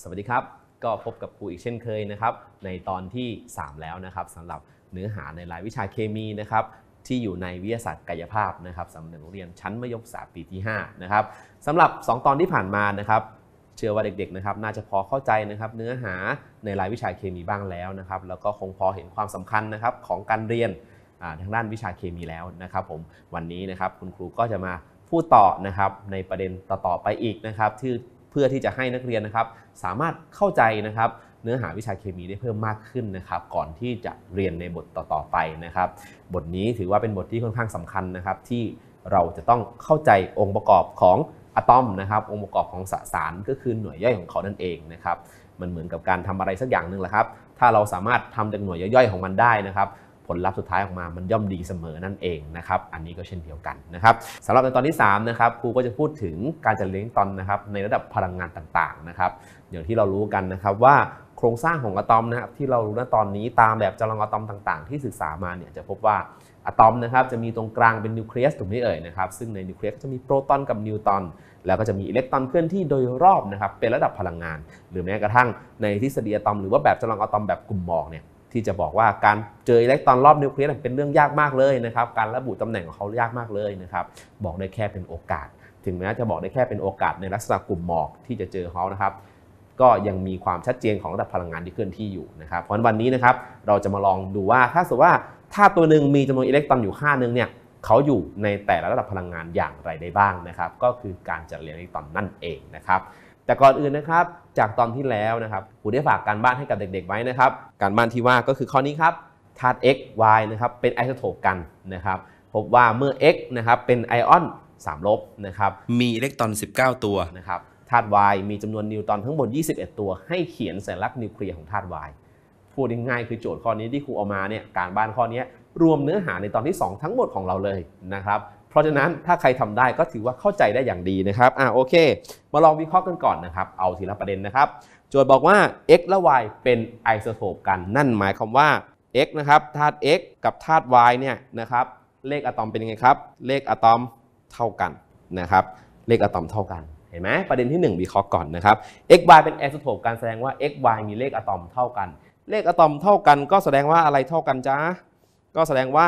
สวัสดีครับ ก็พบกับครูอีกเช่นเคยนะครับในตอนที่ 3 แล้วนะครับสำหรับเนื้อหาในรายวิชาเคมีนะครับ ที่อยู่ในวิทยาศาสตร์กายภาพนะครับสำหรับนักเรียนชั้นมัธยมศึกษาปีที่ 5 นะครับสำหรับ 2 ตอนที่ผ่านมานะครับเชื่อว่าเด็กๆนะครับน่าจะพอเข้าใจนะครับเนื้อหาในรายวิชาเคมีบ้างแล้วนะครับ แล้วก็คงพอเห็นความสำคัญนะครับของการเรียนทางด้านวิชาเคมีแล้วนะครับ ผมวันนี้นะครับคุณครูก็จะมาพูดต่อนะครับในประเด็นต่อๆไปอีกนะครับที่พื่อที่จะให้นักเรียนนะครับ สามารถเข้าใจนะครับ เนื้อหาวิชาเคมีได้เพิ่มมากขึ้นนะครับ ก่อนที่จะเรียนในบทต่อๆไปนะครับ บทนี้ถือว่าเป็นบทที่ค่อนข้างสำคัญนะครับ ที่เราจะต้องเข้าใจองค์ประกอบของอะตอมนะครับ องค์ประกอบของสสาร ก็คือหน่วยย่อยของเขานั่นเองนะครับ มันเหมือนกับการทำอะไรสักอย่างหนึ่งแหละครับ ถ้าเราสามารถทำจากหน่วยย่อยๆของมันได้นะครับผลลัพธ์สุดท้ายออกมามันย่อมดีเสมอนั่นเองนะครับ อันนี้ก็เช่นเดียวกันนะครับสำหรับในตอนที่3นะครับ ครูก็จะพูดถึงการจัดเลี้ยงตอนนะครับ ในระดับพลังงานต่างๆนะครับอย่างที่เรารู้กันนะครับว่าโครงสร้างของอะตอมนะครับ ที่เรารู้ณตอนนี้ตามแบบจำลองอะตอมต่าง ๆที่ศึกษามาเนี่ย จะพบว่าอะตอมนะครับ จะมีตรงกลางเป็นนิวเคลียสถูกไหมเอ่ยนะครับ ซึ่งในนิวเคลียสก็จะมีโปรตอนกับนิวตอน แล้วก็จะมีอิเล็กตรอนเคลื่อนที่โดยรอบนะครับ เป็นระดับพลังงาน หรือแม้กระทั่งในทฤษฎีอะตอมหรือว่าแบบจำลองอะตอมแบบกลุ่มหมอกเนี่ยที่จะบอกว่าการเจออิเล็กตรอนรอบนิวเคลียสเป็นเรื่องยากมากเลยนะครับ การระบุตำแหน่งของเขายากมากเลยนะครับ บอกได้แค่เป็นโอกาส ถึงแม้จะบอกได้แค่เป็นโอกาสในลักษณะกลุ่มหมอกที่จะเจอเขานะครับ ก็ยังมีความชัดเจนของระดับพลังงานที่เคลื่อนที่อยู่นะครับเพราะวันนี้นะครับเราจะมาลองดูว่าถ้าสมมติว่าถ้าตัวหนึ่งมีจำนวนอิเล็กตรอนอยู่ค่าหนึ่งเนี่ยเขาอยู่ในแต่ละระดับพลังงานอย่างไรได้บ้างนะครับ ก็คือการจัดเรียงอิเล็กตรอนนั่นเองนะครับ แต่ก่อนอื่นนะครับจากตอนที่แล้วนะครับ ครูได้ฝากการบ้านให้กับเด็กๆไว้นะครับ การบ้านที่ว่าก็คือข้อนี้ครับ ธาตุ x y นะครับ เป็นไอโซโทปกันนะครับ พบว่าเมื่อ x นะครับ เป็นไอออน3 ลบนะครับ มีอิเล็กตรอน 19 ตัวนะครับ ธาตุ y มีจำนวนนิวตรอนทั้งหมด 21 ตัว ให้เขียนสัญลักษณ์นิวเคลียร์ของธาตุ y พูดง่ายๆคือโจทย์ข้อนี้ที่ครูเอามาเนี่ย การบ้านข้อนี้รวมเนื้อหาในตอนที่2ทั้งหมดของเราเลยนะครับเพราะฉะนั้นถ้าใครทำได้ก็ถือว่าเข้าใจได้อย่างดีนะครับ อ่าโอเค มาลองวิเคราะห์กันก่อนนะครับ เอาทีละประเด็นนะครับ โจทย์บอกว่า x และ y เป็นไอโซโทปกัน นั่นหมายความว่า x นะครับธาตุ x กับธาตุ y เนี่ยนะครับ เลขอะตอมเป็นยังไงครับ เลขอะตอมเท่ากันนะครับ เลขอะตอมเท่ากัน เห็นไหมประเด็นที่ 1 วิเคราะห์ก่อนนะครับ x y เป็นไอโซโทปกัน แสดงว่า x y มีเลขอะตอมเท่ากัน เลขอะตอมเท่ากัน ก็แสดงว่าอะไรเท่ากันจ้า ก็แสดงว่า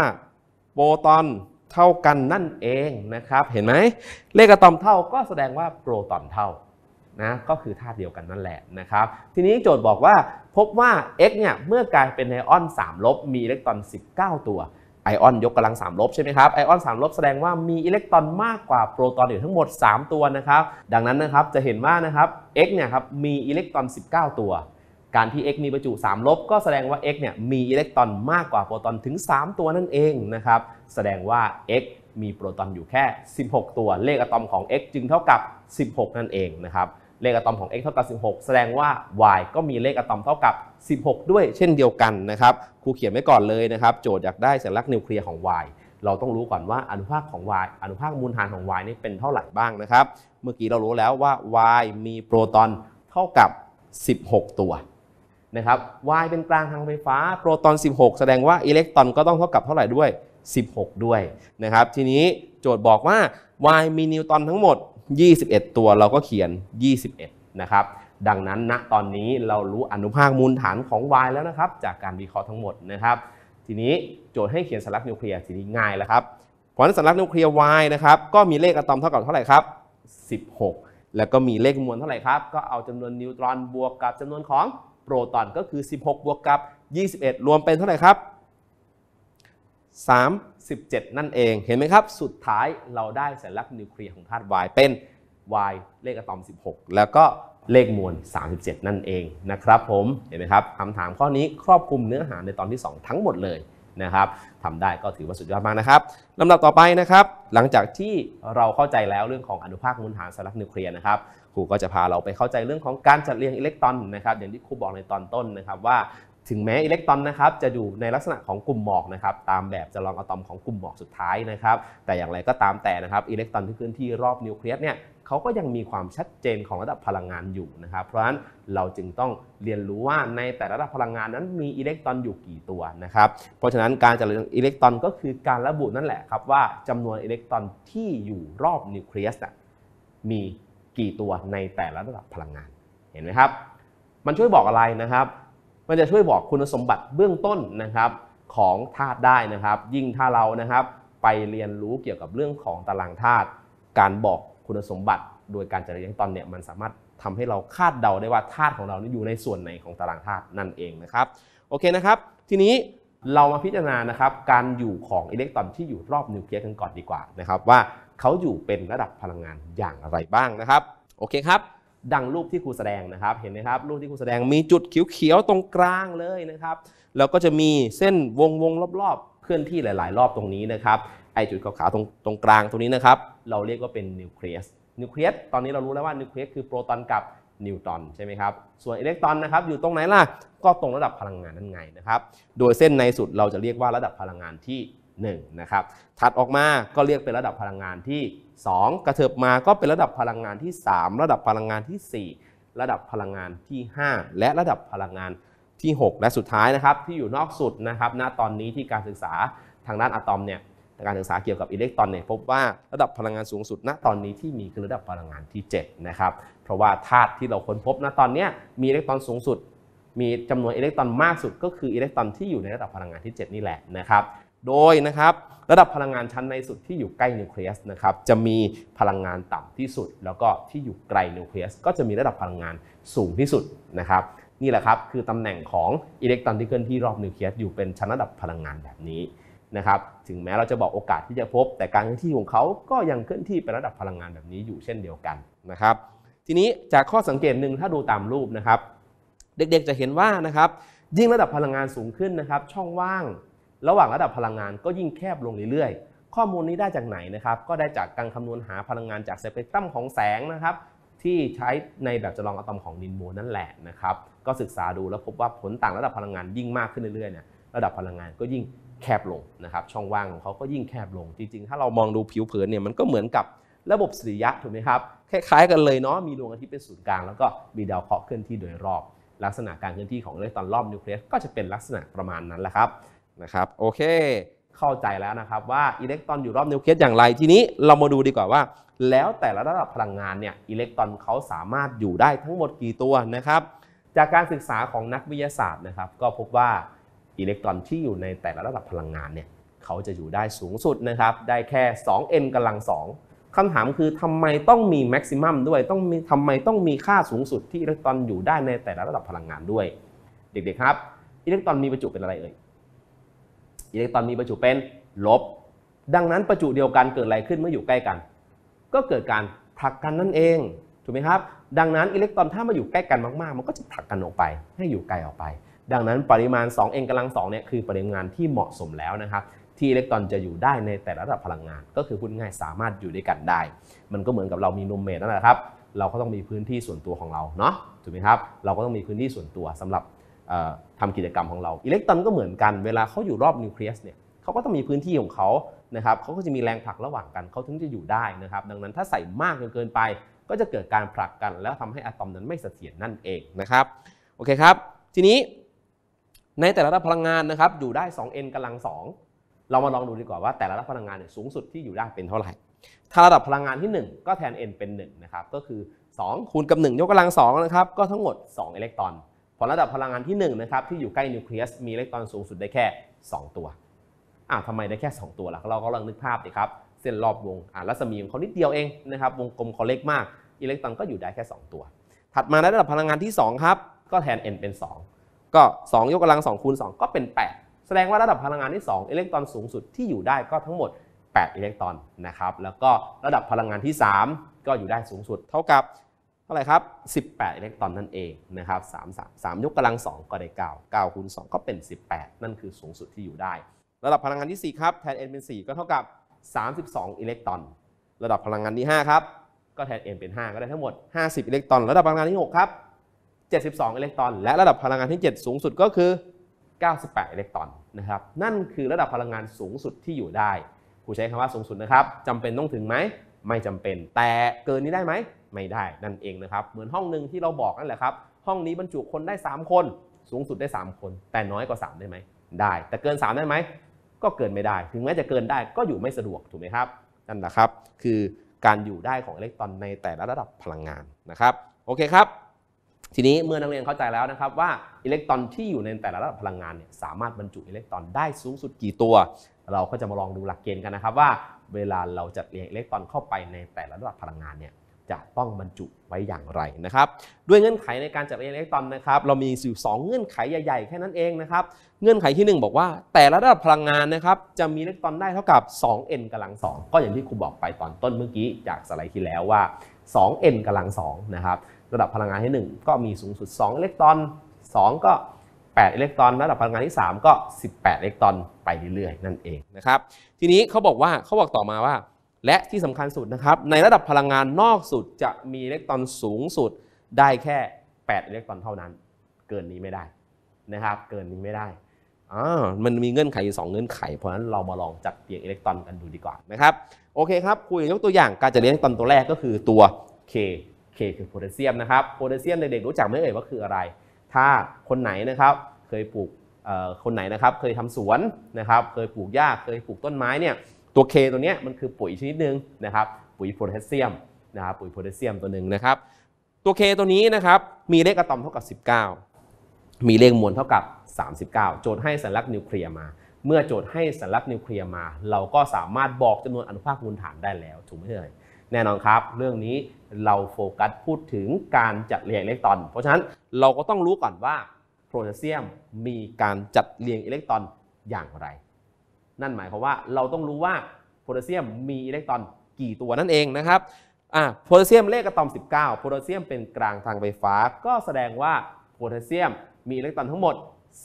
โปรตอนเท่ากันนั่นเองนะครับเห็นไหมเลขอะตอมเท่าก็แสดงว่าโปรตอนเท่านะก็คือธาตุเดียวกันนั่นแหละนะครับทีนี้โจทย์บอกว่าพบว่า x เนี่ยเมื่อกลายเป็นไอออน3ลบมีอิเล็กตรอน 19 ตัวไอออนยกกำลัง3ลบใช่ไหมครับไอออน3ลบแสดงว่ามีอิเล็กตรอนมากกว่าโปรตอนอยู่ทั้งหมด 3 ตัวนะครับดังนั้นนะครับจะเห็นว่านะครับ x เนี่ยครับมีอิเล็กตรอน 19 ตัวการที่ x มีประจุ 3 ลบก็แสดงว่า x เนี่ย มีอิเล็กตรอนมากกว่าโปรตอน ถึง 3 ตัวนั่นเองนะครับ แสดงว่า x มีโปรตอนอยู่แค่ 16 ตัว เลขอะตอมของ x จึงเท่ากับ 16 นั่นเองนะครับ เลขอะตอมของ x เท่ากับ 16 แสดงว่า y ก็มีเลขอะตอมเท่ากับ 16 ด้วยเช่นเดียวกันนะครับ ครูเขียนไว้ก่อนเลยนะครับ โจทย์อยากได้สัญลักษณ์นิวเคลียร์ของ y เราต้องรู้ก่อนว่าอนุภาคของ y อนุภาคมูลฐารของ y นี่เป็นเท่าไหร่บ้างนะครับ เมื่อกี้เรารู้แล้วว่า y มีโปรตอนเท่ากับ 16 ตัวนะครับ y เป็นกลางทางไฟฟ้าโปรตอน 16 แสดงว่าอิเล็กตรอนก็ต้องเท่ากับเท่าไหร่ด้วย 16 ด้วยนะครับทีนี้โจทย์บอกว่า y มีนิวตอนทั้งหมด 21 ตัวเราก็เขียน 21นะครับดังนั้นณนะตอนนี้เรารู้อนุภาคมูลฐานของ y แล้วนะครับจากการวิเคราะห์ทั้งหมดนะครับทีนี้โจทย์ให้เขียนสลักนิวเคลียร์ทีนี้ง่ายแล้วครับเพราะนั้นสลักนิวเคลียร์ y นะครับก็มีเลขอะตอมเท่ากับเท่าไหร่ครับ 16 แล้วก็มีเลขมวลเท่าไหร่ครับก็เอาจำนวนนิวตรอนบวกกับจำนวนของโปรตอนก็คือ 16 บวกกับ 21 รวมเป็นเท่าไหร่ครับ 37 นั่นเอง เห็นไหมครับ สุดท้ายเราได้สัญลักษณ์นิวเคลียร์ของธาตุ Y เป็น Y เลขอะตอม 16 แล้วก็เลขมวล 37 นั่นเองนะครับผม เห็นไหมครับคำถามข้อนี้ครอบคลุมเนื้อหาในตอนที่ 2 ทั้งหมดเลยนะครับทำได้ก็ถือว่าสุดยอดมากนะครับ ลำดับต่อไปนะครับ หลังจากที่เราเข้าใจแล้วเรื่องของอนุภาคมวลฐานสารลักนิวเคลียร์นะครับครูก็จะพาเราไปเข้าใจเรื่องของการจัดเรียงอิเล็กตรอนนะครับอย่างที่ครูบอกในตอนต้นนะครับว่าถึงแม้อิเล็กตรอนนะครับจะอยู่ในลักษณะของกลุ่มหมอกนะครับตามแบบจะลองอะตอมของกลุ่มหมอกสุดท้ายนะครับแต่อย่างไรก็ตามแต่นะครับอิเล็กตรอนที่เคลื่อนที่รอบนิวเคลียสเนี่ยเขาก็ยังมีความชัดเจนของระดับพลังงานอยู่นะครับเพราะฉะนั้นเราจึงต้องเรียนรู้ว่าในแต่ละระดับพลังงานนั้นมีอิเล็กตรอนอยู่กี่ตัวนะครับเพราะฉะนั้นการจัดเรียงอิเล็กตรอนก็คือการระบุนั่นแหละครับว่าจำนวนอิเล็กตรอนที่อยู่รอบนิวเคลียสมีกี่ตัวในแต่ละระดับพลังงาน เห็นไหมครับ มันช่วยบอกอะไรนะครับ มันจะช่วยบอกคุณสมบัติเบื้องต้นนะครับของธาตุได้นะครับ ยิ่งถ้าเรานะครับไปเรียนรู้เกี่ยวกับเรื่องของตารางธาตุ การบอกคุณสมบัติโดยการจัดเรียงตอนเนี่ย มันสามารถทำให้เราคาดเดาได้ว่าธาตุของเรานี่อยู่ในส่วนไหนของตารางธาตุนั่นเองนะครับ โอเคนะครับ ทีนี้เรามาพิจารณานะครับการอยู่ของอิเล็กตรอนที่อยู่รอบนิวเคลียสกันก่อนดีกว่านะครับว่าเขาอยู่เป็นระดับพลังงานอย่างไรบ้างนะครับโอเคครับ ดังรูปที่ครูแสดงนะครับเห็นไหมครับ รูปที่ครูแสดงมีจุดเขียวๆตรงกลางเลยนะครับแล้วก็จะมีเส้นวงวงรอบ ๆ เคลื่อนที่หลายๆ รอบตรงนี้นะครับไอจุดขาวๆตรงตรงกลางตรงนี้นะครับเราเรียกว่าเป็นนิวเคลียสนิวเคลียสตอนนี้เรารู้แล้วว่านิวเคลียสคือโปรตอนกับนิวตรอนใช่ไหมครับ ส่วนอิเล็กตรอนนะครับอยู่ตรงไหนล่ะก็ตรงระดับพลังงานนั่นไงนะครับโดยเส้นในสุดเราจะเรียกว่าระดับพลังงานที่1นะครับ ถัดออกมาก็เรียกเป็นระดับพลังงานที่ 2 กระเถิบมาก็เป็นระดับพลังงานที่ 3 ระดับพลังงานที่ 4 ระดับพลังงานที่ 5 และระดับพลังงานที่ 6 และสุดท้ายนะครับที่อยู่นอกสุดนะครับ ณ ตอนนี้ที่การศึกษาทางด้านอะตอมเนี่ยการศึกษาเกี่ยวกับอิเล็กตรอนเนี่ยพบว่าระดับพลังงานสูงสุดณ ตอนนี้ที่มีคือระดับพลังงานที่7นะครับ เพราะว่าธาตุที่เราค้นพบณ ตอนนี้มีอิเล็กตรอนสูงสุด มีจำนวนอิเล็กตรอนมากสุดก็คือ อิเล็กตรอนที่อยู่ในระดับพลังงานที่ 7 นี่แหละนะครับโดยนะครับระดับพลังงานชั้นในสุดที่อยู่ใกล้นิวเคลียสนะครับจะมีพลังงานต่ำที่สุด แล้วก็ที่อยู่ไกลนิวเคลียสก็จะมีระดับพลังงานสูงที่สุดนะครับนี่แหละครับคือตำแหน่งของอิเล็กตรอนที่เคลื่อนที่รอบนิวเคลียสอยู่เป็นชั้นระดับพลังงานแบบนี้นะครับถึงแม้เราจะบอกโอกาสที่จะพบ แต่การเคลื่อนที่ของเขา ก็ยังเคลื่อนที่เป็นระดับพลังงานแบบนี้อยู่เช่นเดียวกันนะครับทีนี้จากข้อสังเกตหนึ่งถ้าดูตามรูปนะครับเด็กๆจะเห็นว่านะครับยิ่งระดับพลังงานสูงขึ้นนะครับช่องว่างระหว่างระดับพลังงานก็ยิ่งแคบลงเรื่อยๆ ข้อมูลนี้ได้จากไหนนะครับก็ได้จากการคำนวณหาพลังงานจากสเปกตรัมของแสงนะครับ ที่ใช้ในแบบจำลองอะตอมของนินโมนั่นแหละนะครับ ก็ศึกษาดูแล้วพบว่าผลต่างระดับพลังงานยิ่งมากขึ้นเรื่อยๆเนี่ยระดับพลังงานก็ยิ่งแคบลงนะครับ ช่องว่างของเขาก็ยิ่งแคบลงจริงๆถ้าเรามองดูผิวเผินเนี่ยมันก็เหมือนกับระบบสุริยะถูกไหมครับคล้ายๆกันเลยเนาะมีดวงอาทิตย์เป็นศูนย์กลางแล้วก็มีดาวเคราะห์เคลื่อนที่โดยรอบ ลักษณะการเคลื่อนที่ของอิเล็กตรอนรอบนิวเคลียสก็จะเป็นลักษณะประมาณนั้นแหละครับนะครับโอเค เข้าใจแล้วนะครับว่าอิเล็กตรอนอยู่รอบนิวเคลียสอย่างไรทีนี้เรามาดูดีกว่าว่า แล้วแต่ละระดับพลังงานเนี่ยอิเล็กตรอนเขาสามารถอยู่ได้ทั้งหมดกี่ตัวนะครับจากการศึกษาของนักวิทยาศาสตร์นะครับก็พบว่าอิเล็กตรอนที่อยู่ในแต่ละระดับพลังงานเนี่ยเขาจะอยู่ได้สูงสุดนะครับได้แค่ 2n กำลัง 2คำถามคือทำไมต้องมีแม็กซิมัมด้วยต้องมีทำไมต้องมีค่าสูงสุดที่อิเล็กตรอนอยู่ได้ในแต่ละระดับพลังงานด้วย เด็ก ๆ ครับอิเล็กตรอนมีประจุเป็นอะไรเอ่ยอิเล็กตรอนมีประจุเป็นลบ ดังนั้นประจุเดียวกันเกิดอะไรขึ้นเมื่ออยู่ใกล้กัน ก็เกิดการผลักกันนั่นเองถูกไหมครับ ดังนั้น อิเล็กตรอนถ้ามาอยู่ใกล้กันมากๆ มันก็จะผลักกันออกไปให้อยู่ไกลออกไป ดังนั้นปริมาณ 2n กำลัง2เนี่ยคือปริมาณที่เหมาะสมแล้วนะครับที่อิเล็กตรอนจะอยู่ได้ในแต่ละระดับพลังงาน ก็คือพูดง่ายสามารถอยู่ด้วยกันได้ มันก็เหมือนกับเรามีนมเมทนั่นแหละครับ เราก็ต้องมีพื้นที่ส่วนตัวของเราเนาะถูกไหมครับเราก็ต้องมีพื้นที่ส่วนตัวสำหรับทำกิจกรรมของเราอิเล็กตรอน ก็เหมือนกัน เวลาเขาอยู่รอบนิวเคลียสเนี่ยเขาก็ต้องมีพื้นที่ของเขานะครับเขาก็จะมีแรงผลักระหว่างกันเขาถึงจะอยู่ได้นะครับดังนั้นถ้าใส่มากจนเกินไป ก็จะเกิดการผลักกัน แล้วทำให้อะตอมนั้นไม่เสถียรนั่นเองนะครับโอเคครับ ทีนี้ ในแต่ละระดับพลังงานนะครับอยู่ได้ 2n กำลัง 2 เรามาลองดูดีกว่าว่าแต่ละระดับพลังงานเนี่ยสูงสุดที่อยู่ได้เป็นเท่าไหร่ ถ้าระดับพลังงานที่ 1 ก็แทน n เป็น1นะครับก็คือ2คูณกับ1ยกกำลัง2นะครับก็ทั้งหมด 2อิเล็กตรอนขอระดับพลังงานที่1นะครับที่อยู่ใกล้นิวเคลียส มีอิเล็กตรอนสูงสุดได้แค่ 2 ตัวอ้าวทำไมได้แค่ 2 ตัวล่ะเราก็ลองนึกภาพดิครับเส้นรอบวงอ่ารัศมีของเขานิดเดียวเองนะครับวงกลมเขาเล็กมาก อิเล็กตรอนก็อยู่ได้แค่ 2 ตัว ถัดมาในระดับพลังงานที่ 2 ครับ ก็แทน n เป็น 2 ก็ 2 ยกกำลัง 2 คูณ 2 ก็เป็น 8 แสดงว่าระดับพลังงานที่ 2อิเล็กตรอนสูงสุดที่อยู่ได้ก็ทั้งหมด 8 อิเล็กตรอนนะครับแล้วก็ระดับพลังงานที่ 3 ก็อยู่ได้สูงสุดเท่ากับท่าไหร่ครับ 18 อิเล็กตรอนนั่นเองนะครับ 3 3 3ยกกำลัง 2 ก็ได้ 9 9คูณ2ก็เป็น 18 นั่นคือสูงสุดที่อยู่ได้ ระดับพลังงานที่ 4 ครับ แทน n เป็น 4 ก็เท่ากับ 32 อิเล็กตรอน ระดับพลังงานที่ 5 ครับ ก็แทน n เป็น 5 ก็ได้ทั้งหมด 50 อิเล็กตรอน ระดับพลังงานที่ 6 ครับ 72 อิเล็กตรอน และระดับพลังงานที่ 7 สูงสุดก็คือ 98 อิเล็กตรอนนะครับ นั่นคือระดับพลังงานสูงสุดที่อยู่ได้ผู้ใช้คำว่าสูงสุดนะครับจำเป็นต้องถึงไหมไม่จำเป็น แต่เกินนี้ได้ไหมไม่ได้นั่นเองนะครับเหมือนห้องหนึ่งที่เราบอกนั่นแหละครับห้องนี้บรรจุคนได้ 3 คน สูงสุดได้ 3 คน แต่น้อยกว่า3ได้ไหมได้ แต่เกิน 3 ได้ไหมก็เกินไม่ได้ ถึงแม้จะเกินได้ก็อยู่ไม่สะดวกถูกไหมครับนั่นแหละครับ คือการอยู่ได้ของอิเล็กตรอนในแต่ละระดับพลังงานนะครับโอเคครับ ทีนี้เมื่อนักเรียนเข้าใจแล้วนะครับ ว่าอิเล็กตรอนที่อยู่ในแต่ละระดับพลังงานเนี่ยสามารถบรรจุอิเล็กตรอนได้สูงสุดกี่ตัวเราก็จะมาลองดูหลักเกณฑ์กันนะครับว่าเวลาเราจัดเรียงอิเล็กตรอนเข้าไปในแต่ละระดับพลังงานเนี่ยจะต้องบรรจุไว้อย่างไรนะครับด้วยเงื่อนไขในการจัดเรียงอิเล็กตรอนนะครับเรามีสอยสองเงื่อนไขใหญ่ๆแค่นั้นเองนะครับเงื่อนไขที่1บอกว่าแต่ละระดับพลังงานนะครับจะมีอิเล็กตรอนได้เท่ากับ 2n กำลัง2ก็อย่างที่ครูบอกไปตอนต้นเมื่อกี้จากสไลด์ที่แล้วว่า 2n กำลัง2นะครับระดับพลังงานที่1ก็มีสูงสุด2อิเล็กตรอน 2 ก็8 อิเล็กตรอนระดับพลังงานที่ 3 ก็ 18 อิเล็กตรอน ไปเรื่อยๆ นั่นเองนะครับ ทีนี้เขาบอกว่า เขาบอกต่อมาว่า และที่สำคัญสุดนะครับ ในระดับพลังงานนอกสุดจะมีอิเล็กตรอนสูงสุด ได้แค่ 8 อิเล็กตรอนเท่านั้น เกินนี้ไม่ได้นะครับ เกินนี้ไม่ได้อ่ามันมีเงื่อนไข อยู่สองเงื่อนไข เพราะฉะนั้นเรามาลองจัดเรียงอิเล็กตรอนกันดูดีกว่านะครับ โอเคครับ คุยยกตัวอย่าง การจัดเรียงอิเล็กตรอนตัวแรกก็คือตัว K K คือโพแทสเซียมนะครับ โพแทสเซียมเด็กๆรู้จักไหมเอ่ยว่าคืออะไรถ้าคนไหนนะครับเคยปลูกคนไหนนะครับเคยทำสวนนะครับเคยปลูกหญ้าเคยปลูกต้นไม้เนี่ยตัวเคตัวนี้มันคือปุ๋ยชนิดหนึ่งนะครับ ปุ๋ยโพแทสเซียมนะครับปุ๋ยโพแทสเซียมตัวหนึ่งนะครับตัวเคตัวนี้นะครับมีเลขอะตอมเท่ากับ 19 มีเลขมวลเท่ากับ 39 โจทย์ให้สัญลักษณ์นิวเคลียร์มา เมื่อโจทย์ให้สัญลักษณ์นิวเคลียร์มา เราก็สามารถบอกจำนวนอนุภาคมวลฐานได้แล้ว ถูกไหมเอ่ยแน่นอนครับเรื่องนี้เราโฟกัสพูดถึงการจัดเรียงอิเล็กตรอน เพราะฉะนั้นเราก็ต้องรู้ก่อนว่าโพแทสเซียมมีการจัดเรียงอิเล็กตรอนอย่างไร นั่นหมายความว่าเราต้องรู้ว่าโพแทสเซียมมีอิเล็กตรอนกี่ตัวนั่นเองนะครับอ่ะโพแทสเซียมเลขอะตอม19โพแทสเซียมเป็นกลางทางไฟฟ้า ก็แสดงว่าโพแทสเซียมมีอิเล็กตรอนทั้งหมด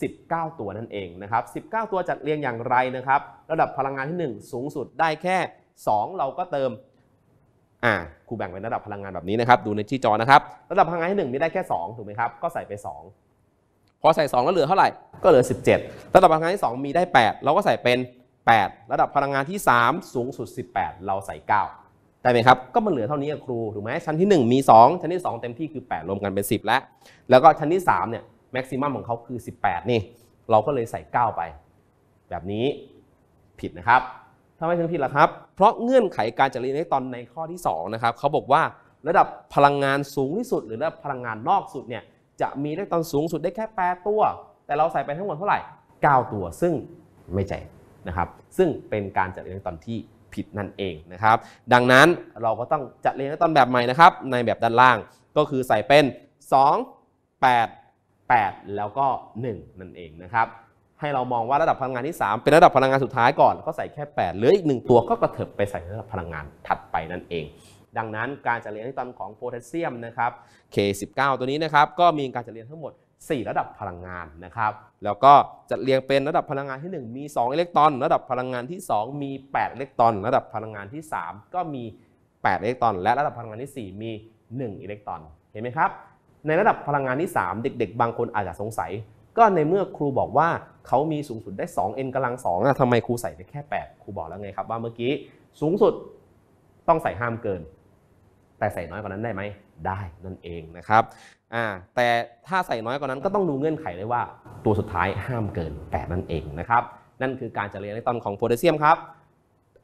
19 ตัวนั่นเองนะครับ19 ตัวจัดเรียงอย่างไรนะครับ ระดับพลังงานที่ 1 สูงสุดได้แค่ 2 เราก็เติม่าครูแบ่งเป็นระดับพลังงานแบบนี้นะครับดูในที่จอนะครับ ระดับพลังงานที่หนึ่งมีได้แค่2ถูกไหมครับก็ใส่ไป2พอใส่2แล้วเหลือเท่าไหร่ก็เหลือ17ระดับพลังงานที่ 2 มีได้ 8 เราก็ใส่เป็น 8 ระดับพลังงานที่ 3 สูงสุด 18 เราใส่9ได้ไหมครับก็มันเหลือเท่านี้ครูถูกไหมชั้นที่ 1 มี2ชั้นที่2เต็มที่คือ8รวมกันเป็น 10 แล้วแล้วก็ชั้นที่ 3เนี่ยแม็กซิมัมของเขาคือ 18 นี่เราก็เลยใส่ 9 ไป แบบนี้ผิดนะครับทำไมถึงผิดล่ะครับ เพราะเงื่อนไขการจัดเรียงอิเล็กตรอนในข้อที่2นะครับเขาบอกว่าระดับพลังงานสูงที่สุด หรือระดับพลังงานนอกสุดเนี่ยจะมีอิเล็กตรอนสูงสุดได้แค่8ตัว แต่เราใส่ไปทั้งหมดเท่าไหร่ 9 ตัวซึ่งไม่ใช่นะครับ ซึ่งเป็นการจัดเรียงอิเล็กตรอนที่ผิดนั่นเองนะครับ ดังนั้นเราก็ต้องจัดเรียงอิเล็กตรอนแบบใหม่นะครับ ในแบบด้านล่างก็คือใส่เป็น 2 8 8 แล้วก็ 1 นั่นเองนะครับให้เรามองว่าระดับพลังงานที่ 3 เป็นระดับพลังงานสุดท้ายก่อนก็ใส่แค่ 8 เหลืออีก 1 ตัว ก็กระเถิบไปใส่ระดับพลังงานถัดไปนั่นเอง ดังนั้นการจัดเรียงล็กตอนของโพแทสเซียมนะครับ K19 ตัวนี้นะครับก็มีการจัดเรียงทั้งหมด 4 ระดับพลังงานนะครับแล้วก็จัดเรียงเป็นระดับพลังงานที่ 1 มี 2 อิเล็กตรอน ระดับพลังงานที่ 2 มี8อิเล็กตรอน ระดับพลังงานที่ 3 ก็มี8อิเล็กตรอน และระดับพลังงานที่ 4 มี 1 อิเล็กตรอนเห็นไหมครับในระดับพลังงานที่ 3 เด็ก ๆ บางคนอาจจะสงสัยก็ในเมื่อครูบอกว่าเขามีสูงสุดได้2 n กำลัง2อะทำไมครูใส่ไปแค่ 8 ครูบอกแล้วไงครับ ว่าเมื่อกี้สูงสุดต้องใส่ห้ามเกิน แต่ใส่น้อยกว่านั้นได้ไหมได้นั่นเองนะครับอ่าแต่ถ้าใส่น้อยกว่านั้นก็ต้องดูเงื่อนไขเลยว่า ตัวสุดท้ายห้ามเกิน 8 นั่นเองนะครับนั่นคือการเจริญอิเล็กตรอนของโพแทสเซียมครับ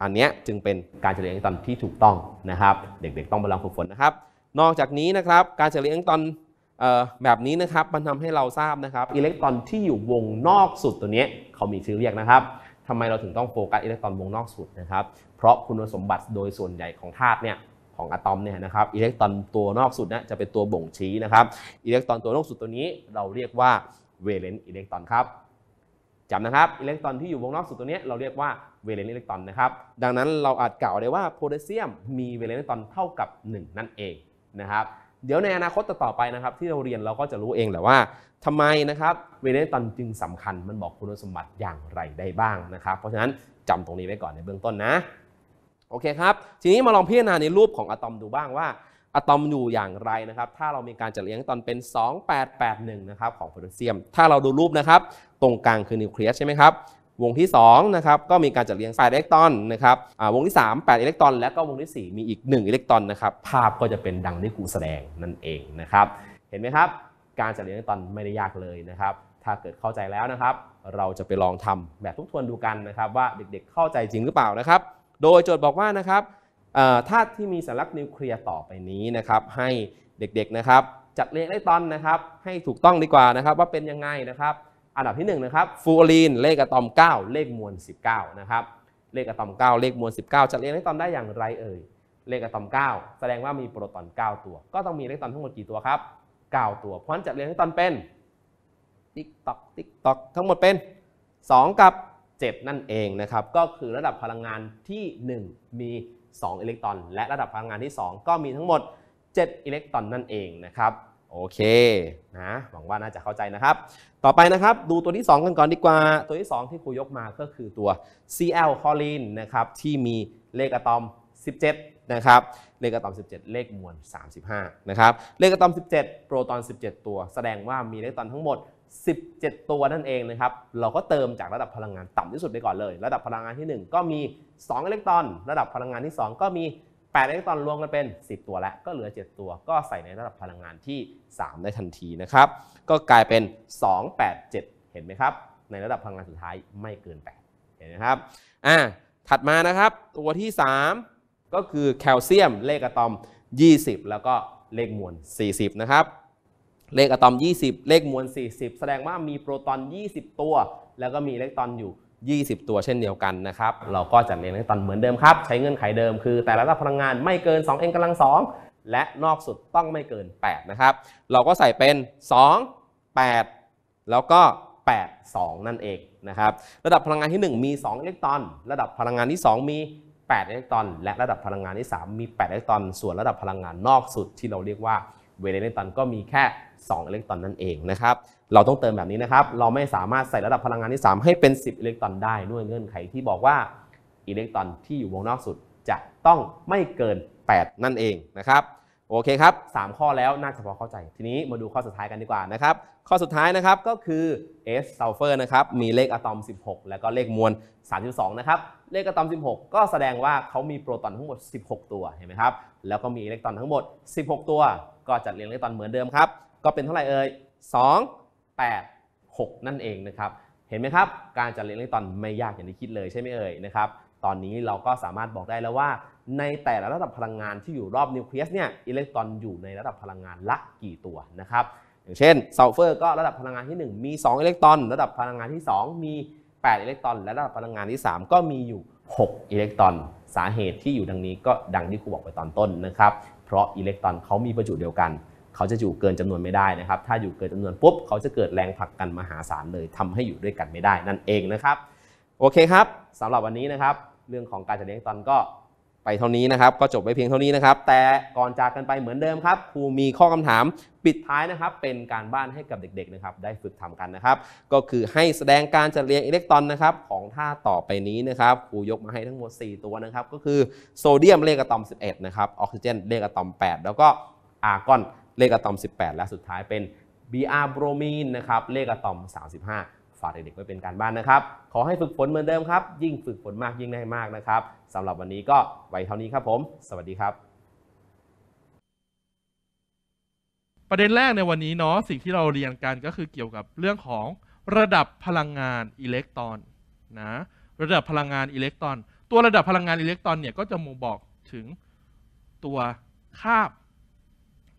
อันนี้จึงเป็นการเจริญอิเล็กตรอนที่ถูกต้องนะครับเด็กๆต้องมาลองฝึกฝนนะครับนอกจากนี้นะครับการเจริญอิเล็กตรอนแบบนี้นะครับมันทำให้เราทราบนะครับอิเล็กตรอนที่อยู่วงนอกสุดตัวนี้เขามีชื่อเรียกนะครับทำไมเราถึงต้องโฟกัสอิเล็กตรอนวงนอกสุดนะครับ เพราะคุณสมบัติโดยส่วนใหญ่ของธาตุเนี่ยของอะตอมเนี่ยนะครับอิเล็กตรอนตัวนอกสุดนะจะเป็นตัวบ่งชี้นะครับ อิเล็กตรอนตัวนอกสุดตัวนี้ เราเรียกว่าเวเลนต์อิเล็กตรอนครับจำนะครับอิเล็กตรอนที่อยู่วงนอกสุดตัวนี้เราเรียกว่าเวเลนต์อิเล็กตรอนนะครับดังนั้นเราอาจกล่าวได้ว่าโพแทสเซียมมีเวเลนต์อิเล็กตรอนเท่ากับ1 นั่นเองนะครับเดี๋ยวในอนาคตต่อไปนะครับที่เราเรียนเราก็จะรู้เองแหละว่าทำไมนะครับเวเลนตันจึงสำคัญมันบอกคุณสมบัติอย่างไรได้บ้างนะครับเพราะฉะนั้นจำตรงนี้ไว้ก่อนในเบื้องต้นนะโอเคครับทีนี้มาลองพิจารณาในรูปของอะตอมดูบ้างว่า อะตอมอยู่อย่างไรนะครับถ้าเรามีการจัดเลี้ยงตอนเป็น 2881 นะครับของโพแทสเซียม ถ้าเราดูรูปนะครับตรงกลางคือนิวเคลียสใช่ไหมครับวงที่2นะครับก็มีการจัดเรียง 8 อิเล็กตรอนนะครับวงที่ 3 8อิเล็กตรอน และก็วงที่ 4 มีอีก 1 อิเล็กตรอนนะครับ ภาพก็จะเป็นดังที่ครูแสดงนั่นเองนะครับ เห็นไหมครับ การจัดเรียงอิเล็กตรอนไม่ได้ยากเลยนะครับ ถ้าเกิดเข้าใจแล้วนะครับ เราจะไปลองทำแบบทบทวนดูกันนะครับ ว่าเด็กๆเข้าใจจริงหรือเปล่านะครับ โดยโจทย์บอกว่านะครับธาตุที่มีสารลักษณ์นิวเคลียร์ต่อไปนี้นะครับ ให้เด็กๆนะครับ จัดเรียงอิเล็กตรอนนะครับ ให้ถูกต้องดีกว่านะครับว่าเป็นยังไงนะครับอันดับที่1นะครับฟูออรีนเลขอะตอม 9 เลขมวล19นะครับเลขอะตอม 9 เลขมวล19จะเรียงเลขตอมได้อย่างไรเอ่ยเลขอะตอม 9 แสดงว่ามีโปรตอน 9 ตัว ก็ต้องมีเลขตอมทั้งหมดกี่ตัวครับ9ตัวเพราะฉะนั้นจะเรียงเลขตอมเป็นติ๊กตอกติ๊กตอกทั้งหมดเป็น 2 กับ 7 นั่นเองนะครับก็คือระดับพลังงานที่ 1 มี 2 อิเล็กตรอน และระดับพลังงานที่ 2 ก็มีทั้งหมด 7 อิเล็กตรอนนั่นเองนะครับโอเค นะ หวังว่าน่าจะเข้าใจนะครับ ต่อไปนะครับ ดูตัวที่ 2 กันก่อนดีกว่า ตัวที่ 2 ที่ครูยกมาก็คือตัว Cl คอรีนนะครับ ที่มีเลขอะตอม 17 นะครับ เลขอะตอม 17 เลขมวล 35 นะครับ เลขอะตอม 17 โปรตอน 17 ตัว แสดงว่ามีเลขตอนทั้งหมด 17 ตัวนั่นเองนะครับ เราก็เติมจากระดับพลังงานต่ำที่สุดไปก่อนเลย ระดับพลังงานที่ 1 ก็มี 2 อิเล็กตรอน ระดับพลังงานที่ 2 ก็มี8อิเล็กตรอนรวมกันเป็น 10 ตัวแล้วก็เหลือ 7 ตัว ก็ใส่ในระดับพลังงานที่ 3 ได้ทันทีนะครับ ก็กลายเป็น 287 เห็นไหมครับ ในระดับพลังงานสุดท้ายไม่เกิน 8 เห็นไหมครับ อ่าถัดมานะครับ ตัวที่ 3 ก็คือแคลเซียม เลขอะตอม 20 แล้วก็เลขมวล 40 นะครับ เลขอะตอม 20 เลขมวล 40 แสดงว่ามีโปรตอน 20 ตัว แล้วก็มีอิเล็กตรอนอยู่20 ตัวเช่นเดียวกันนะครับ เราก็จะเรียนในตอนเหมือนเดิมครับ ใช้เงื่อนไขเดิมคือแต่ละระดับพลังงานไม่เกิน 2n กำลัง 2 และนอกสุดต้องไม่เกิน 8 นะครับ เราก็ใส่เป็น 2 8 แล้วก็ 8 2 นั่นเองนะครับระดับพลังงานที่ 1 มี2อิเล็กตรอนระดับพลังงานที่ 2 มี8อิเล็กตรอน และระดับพลังงานที่ 3 มี 8อิเล็กตรอน ส่วนระดับพลังงานนอกสุดที่เราเรียกว่าเวนเล็กตรอนก็มีแค่ 2อิเล็กตรอนนั่นเองนะครับ เราต้องเติมแบบนี้นะครับ เราไม่สามารถใส่ระดับพลังงานที่ 3 ให้เป็น 10อิเล็กตรอนได้ด้วยเงื่อนไขที่บอกว่าอิเล็กตรอนที่อยู่วงนอกสุดจะต้องไม่เกิน 8 นั่นเองนะครับโอเคครับ3ข้อแล้วน่าจะพอเข้าใจ ทีนี้มาดูข้อสุดท้ายกันดีกว่านะครับ ข้อสุดท้ายนะครับก็คือ S sulfur นะครับ มีเลขอะตอม 16 แล้วก็เลขมวล 32 นะครับ เลขอะตอม 16 ก็แสดงว่าเขามีโปรตอนทั้งหมด 16 ตัว เห็นไหมครับ แล้วก็มีอิเล็กตรอนทั้งหมด 16 ตัว ก็จัดเรียงอิเล็กตรอนเหมือนเดิมครับ ก็เป็นเท่าไหร่เอ่ย 2 8 6 นั่นเองนะครับ เห็นไหมครับ การจัดเรียงอิเล็กตรอนไม่ยากอย่างที่คิดเลยใช่ไหมเอ่ยนะครับตอนนี้เราก็สามารถบอกได้แล้วว่าในแต่ละระดับพลังงานที่อยู่รอบนิวเคลียสเนี่ยอิเล็กตรอนอยู่ในระดับพลังงานละกี่ตัวนะครับ อย่างเช่นซัลเฟอร์ก็ระดับพลังงานที่ 1 มี 2 อิเล็กตรอนระดับพลังงานที่ 2 มี 8 อิเล็กตรอนและระดับพลังงานที่ 3 ก็มีอยู่ 6 อิเล็กตรอนสาเหตุที่อยู่ดังนี้ก็ดังที่ครูบอกไปตอนต้นนะครับ เพราะอิเล็กตรอนเขามีประจุเดียวกันเขาจะอยู่เกินจำนวนไม่ได้นะครับ ถ้าอยู่เกินจำนวนปุ๊บเขาจะเกิดแรงผลักกันมหาศาลเลย ทำให้อยู่ด้วยกันไม่ได้ นั่นเองนะครับโอเคครับ สำหรับวันนี้นะครับเรื่องของการจัดเลี้ยงตอนก็ไปเท่านี้นะครับก็จบไปเพียงเท่านี้นะครับแต่ก่อนจากกันไปเหมือนเดิมครับครูมีข้อคำถามปิดท้ายนะครับเป็นการบ้านให้กับเด็กๆนะครับได้ฝึกทำกันนะครับ ก็คือให้แสดงการจัดเรียงอิเล็กตรอนนะครับของท่าต่อไปนี้นะครับครูยกมาให้ทั้งหมด 4 ตัวนะครับ ก็คือโซเดียมเลขอะตอม 11นะครับออกซิเจนเลขอะตอม 8 แล้วก็อาร์กอนเลขอะตอม18 และสุดท้ายเป็น Br โบรมีนนะครับเลขอะตอม 35ฝากเด็กๆไว้เป็นการบ้านนะครับ ขอให้ฝึกฝนเหมือนเดิมครับ ยิ่งฝึกฝนมากยิ่งได้มากนะครับ สำหรับวันนี้ก็ไว้เท่านี้ครับผม สวัสดีครับ ประเด็นแรกในวันนี้เนาะสิ่งที่เราเรียนกันก็คือเกี่ยวกับเรื่องของระดับพลังงานอิเล็กตรอนนะ ระดับพลังงานอิเล็กตรอน ตัวระดับพลังงานอิเล็กตรอนเนี่ยก็จะมงบอกถึงตัวคาบ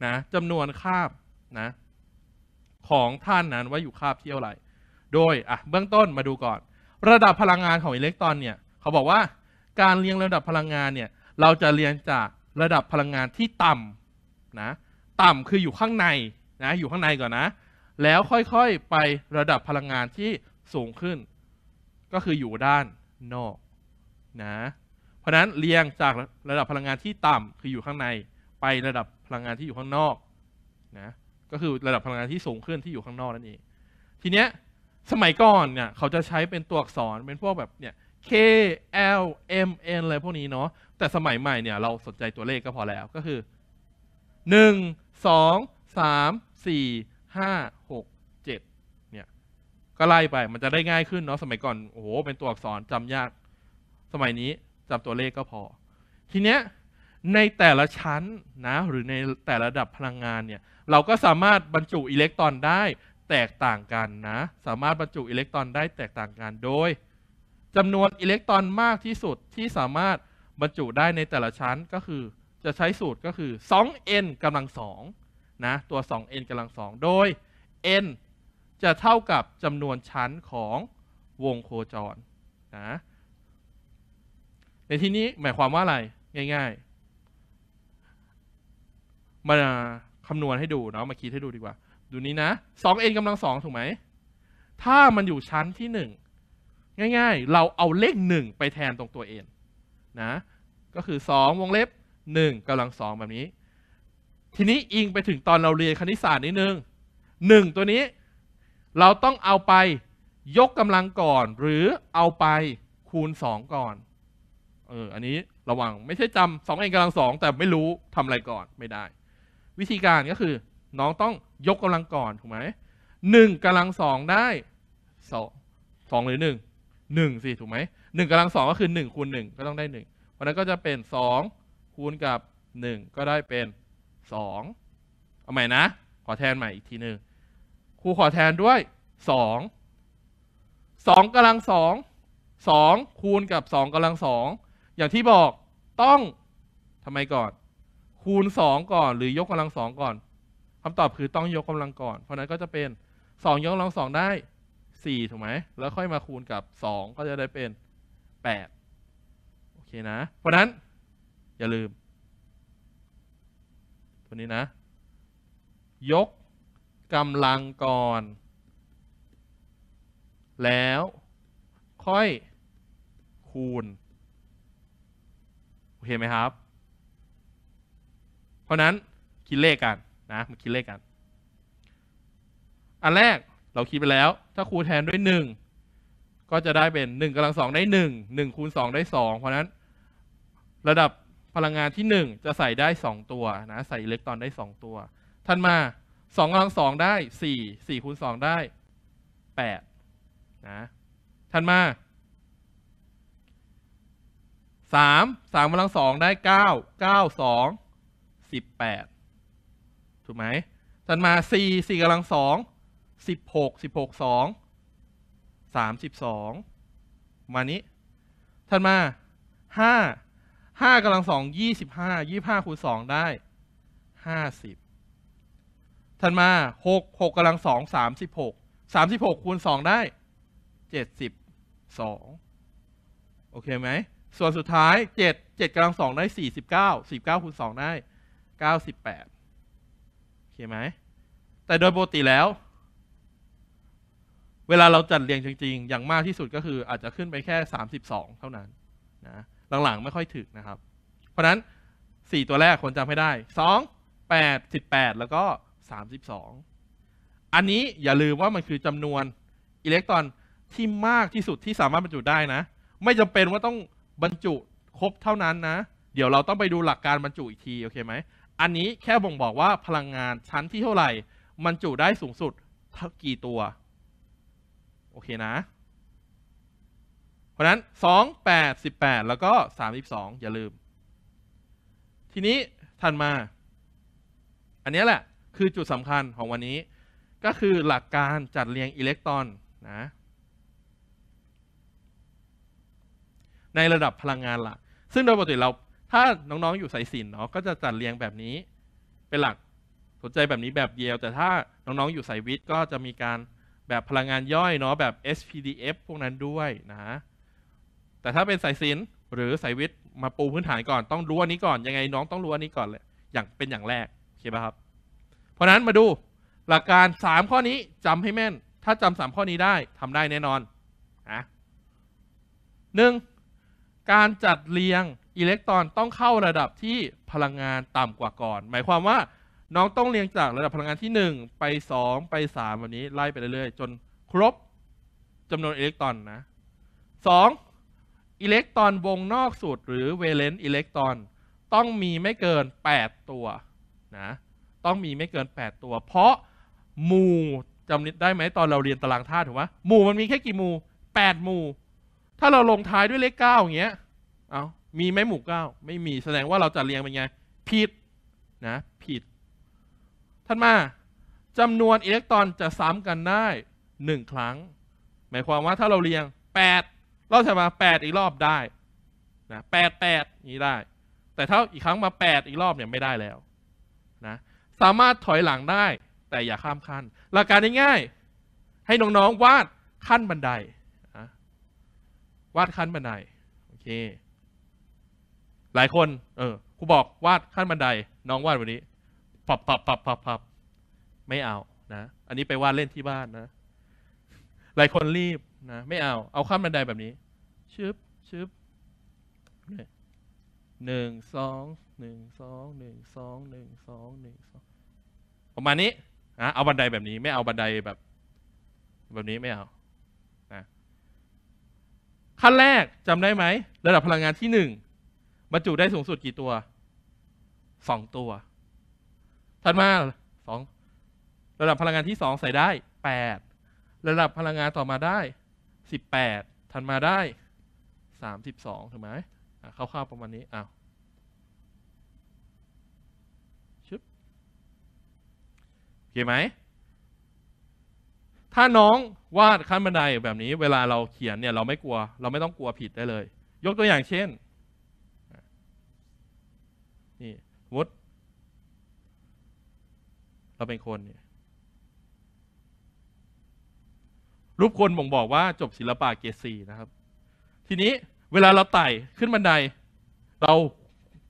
นะจำนวนคาบนะของท่านนั้นว่าอยู่คาบที่เท่าไหร่โดยอ่ะเบื้องต้นมาดูก่อน ระดับพลังงานของอิเล็กตรอนเนี่ยเขาบอกว่าการเรียงระดับพลังงานเนี่ยเราจะเรียงจากระดับพลังงานที่ต่ำนะต่ำคืออยู่ข้างในนะอยู่ข้างในก่อนนะ แล้วค่อยๆไประดับพลังงานที่สูงขึ้น ก็คืออยู่ด้านนอกนะเพราะนั้นเรียงจากระดับพลังงานที่ต่ำคืออยู่ข้างใน ไประดับพลังงานที่อยู่ข้างนอกนะก็คือระดับพลังงานที่สูงขึ้นที่อยู่ข้างนอกนั่นเองทีเนี้ยสมัยก่อนเนี่ยเขาจะใช้เป็นตัวอักษรเป็นพวกแบบเนี่ย K L M N อะไรพวกนี้เนาะแต่สมัยใหม่เนี่ยเราสนใจตัวเลขก็พอแล้วก็คือ 1 2 3 4 5 6 7เนี่ยก็ไล่ไปมันจะได้ง่ายขึ้นเนาะสมัยก่อนโอ้โหเป็นตัวอักษรจำยาก สมัยนี้จำตัวเลขก็พอ ทีเนี้ยในแต่ละชั้นนะ หรือในแต่ละระดับพลังงานเนี่ย เราก็สามารถบรรจุอิเล็กตรอนได้แตกต่างกันนะสามารถบรรจุอิเล็กตรอนได้แตกต่างกัน โดยจำนวนอิเล็กตรอนมากที่สุดที่สามารถบรรจุได้ในแต่ละชั้นก็คือจะใช้สูตรก็คือ 2n กำลัง2นะตัว 2n กำลัง 2 โดย n จะเท่ากับจำนวนชั้นของวงโคจรนะในที่นี้หมายความว่าอะไรง่ายๆ มาคำนวณให้ดูเนาะมาคิดให้ดูดีกว่าดูนี้นะสอองเ็นกำลังสองถูกไหม ถ้ามันอยู่ชั้นที่หนึ่งง่ายๆ เราเอาเลขหนึ่งไปแทนตรงตัวเอ็นนะ ก็คือสองวงเล็บหนึ่งกำลังสองแบบนี้ ทีนี้อิงไปถึงตอนเราเรียนคณิตศาสตร์นิดนึงหนึ่งตัวนี้เราต้องเอาไปยกกำลังก่อน หรือเอาไปคูณงก่อน เออ อันนี้ระวังไม่ใช่จำสองเอ็นกำลังสองแต่ไม่รู้ทำอะไรก่อนไม่ได้ วิธีการก็คือน้องต้องยกกำลังก่อนถูกไหมหนึ่งกำลังสองได้สองสองหรือหนึ่งหนึ่งสิ ถูกไหมหนึ่งกำลังสองก็คือหนึ่งคูณหนึ่งก็ต้องได้หนึ่งเพราะนั้นก็จะเป็นสองคูณกับหนึ่งก็ได้เป็นสองเอาใหม่นะ ขอแทนใหม่อีกทีหนึ่งครูขอแทนด้วยสองสองกำลังสองสองคูณกับสองกำลังสองอย่างที่บอกต้องทำไมก่อน คูณสองก่อนหรือยกกำลังสองก่อนคำตอบคือต้องยกกำลังก่อน เพราะนั้นก็จะเป็น 2 ยกกำลังสองได้ 4ถูกไหม แล้วค่อยมาคูณกับ 2 ก็จะได้เป็น8โอเคนะ เพราะนั้นอย่าลืมตัวนี้นะ ยกกำลังก่อน แล้วค่อยคูณโอเคไหมครับ เพราะนั้นคิดเลขกันนะมาคิดเลขกัน อันแรกเราคิดไปแล้ว ถ้าคูณแทนด้วย 1 ก็จะได้เป็น 1กำลังสองได้ 1 1 คูณ 2 ได้ 2 เพราะนั้น ระดับพลังงานที่ 1 จะใส่ได้ 2 ตัวนะใส่อิเล็กตรอนได้ 2 ตัวทันมา 2กำลังสองได้ 4 4 คูณ 2 ได้8นะทันมา 3 3กำลังสองได้ 9 9 2 18ถูกไหมถันมาสี่สี่กำลังสองสิบหกสิบหกสองสามสิบสองมานี้ถันมาห้าห้ากำลังสองยี่สิบห้ายี่ห้าคูณสองได้ห้าสิบถันมาหกหกกำลังสองสามสิบหกสามสิบหกคูณสองได้เจ็ดสิบสองโอเคไหม ส่วนสุดท้ายเจ็ดเจ็ดกำลังสองได้สี่สิบเก้าสิบเก้าคูณสองได้เก้าสิบแปดไหม แต่โดยปกติแล้ว เวลาเราจัดเรียงจริงๆ อย่างมากที่สุดก็คืออาจจะขึ้นไปแค่ 32 เท่านั้นนะ หลังๆ ไม่ค่อยถึกนะครับ เพราะนั้น 4 ตัวแรกควรจำให้ได้ 2 8 18 แล้วก็ 32 อันนี้อย่าลืมว่ามันคือจำนวนอิเล็กตรอนที่มากที่สุดที่สามารถบรรจุได้นะ ไม่จำเป็นว่าต้องบรรจุครบเท่านั้นนะ เดี๋ยวเราต้องไปดูหลักการบรรจุอีกที โอเคไหมอันนี้แค่บ่งบอกว่าพลังงานชั้นที่เท่าไหร่ มันจุได้สูงสุดเท่ากี่ตัว โอเคนะ เพราะนั้น 2 8 18 แล้วก็ 32 อย่าลืม ทีนี้ทันมา อันนี้แหละคือจุดสำคัญของวันนี้ก็คือหลักการจัดเรียงอิเล็กตรอนนะในระดับพลังงานหลักซึ่งโดยปกติเราถ้าน้องๆอยู่สายสินเนาะก็จะจัดเรียงแบบนี้ เป็นหลักสนใจแบบนี้แบบเดียว แต่ถ้าน้องๆอยู่สายวิทย์ก็จะมีการแบบพลังงานย่อยเนาะแบบ SPDF พวกนั้นด้วยนะ แต่ถ้าเป็นสายสินหรือสายวิทย์มาปูพื้นฐานก่อนต้องรู้อันนี้ก่อน ยังไงน้องต้องรู้อันนี้ก่อนเลยอย่างเป็นอย่างแรกโอเคป่ะครับเพราะนั้นมาดูหลักการ3ข้อนี้จำให้แม่น ถ้าจำ 3 ข้อนี้ได้ทำได้แน่นอนนะหนึ่งการจัดเรียงอิเล็กตรอนต้องเข้าระดับที่พลังงานต่ำกว่าก่อน หมายความว่าน้องต้องเรียงจากระดับพลังงานที่ 1 ไป 2 ไป3แบบนี้ ไล่ไปเรื่อย ๆ จนครบจำนวนอิเล็กตรอนนะ2อิเล็กตรอนวงนอกสุดหรือเวเลนต์อิเล็กตรอนต้องมีไม่เกิน 8 ตัวนะต้องมีไม่เกิน 8 ตัว เพราะหมู่จำได้ไหมตอนเราเรียนตารางธาตุถูกไหมหมู่มันมีแค่กี่หมู่8หมู่ถ้าเราลงท้ายด้วยเลข9อย่างเงี้ยเอามีไหมหมู่เก้าไม่มีแสดงว่าเราจัดเรียงเป็นไงผิดนะผิดท่านมาจำนวนอิเล็กตรอนจะซ้ำกันได้1ครั้งหมายความว่าถ้าเราเรียง8รอบ่ไหมา8อีกรอบได้นะแปดแปดนี้ได้ แต่ถ้าอีกครั้งมา8อีกรอบเนี่ยไม่ได้แล้วนะสามารถถอยหลังได้ แต่อย่าข้ามขั้น หลักการง่ายๆให้น้องๆวาดขั้นบันไดวาดขั้นบันไดโอเคหลายคน เออ ครูบอกวาดขั้นบันได น้องวาดวันนี้ปับปับปับปับปับไม่เอา นะ อันนี้ไปวาดเล่นที่บ้านนะ หลายคนรีบนะ ไม่เอา เอาขั้นบันไดแบบนี้ ชึบชึบหนึ่งสองหนึ่ง สอง หนึ่ง สอง หนึ่ง สอง หนึ่ง สองประมาณนี้นะเอาบันไดแบบนี้ ไม่เอาบันไดแบบ แบบนี้ไม่เอานะขั้นแรกจำได้ไหมระดับพลังงานที่หนึ่งบรรจุได้สูงสุดกี่ตัว สองตัวถัดมาสองระดับพลังงานที่สองใส่ได้แปดระดับพลังงานต่อมาได้สิบแปดถัดมาได้สามสิบสองถูกไหมเข่าวๆประมาณนี้อ้าวชุบโอเคไหม ถ้าน้องวาดขั้นบันไดแบบนี้เวลาเราเขียนเนี่ย เราไม่กลัวเราไม่ต้องกลัวผิดได้เลย ยกตัวอย่างเช่นนี่มิเราเป็นคนเนี่ยรูปคนบ่งบอกว่าจบศิลปะเกศีนะครับ ทีนี้เวลาเราไต่ขึ้นบันได เรา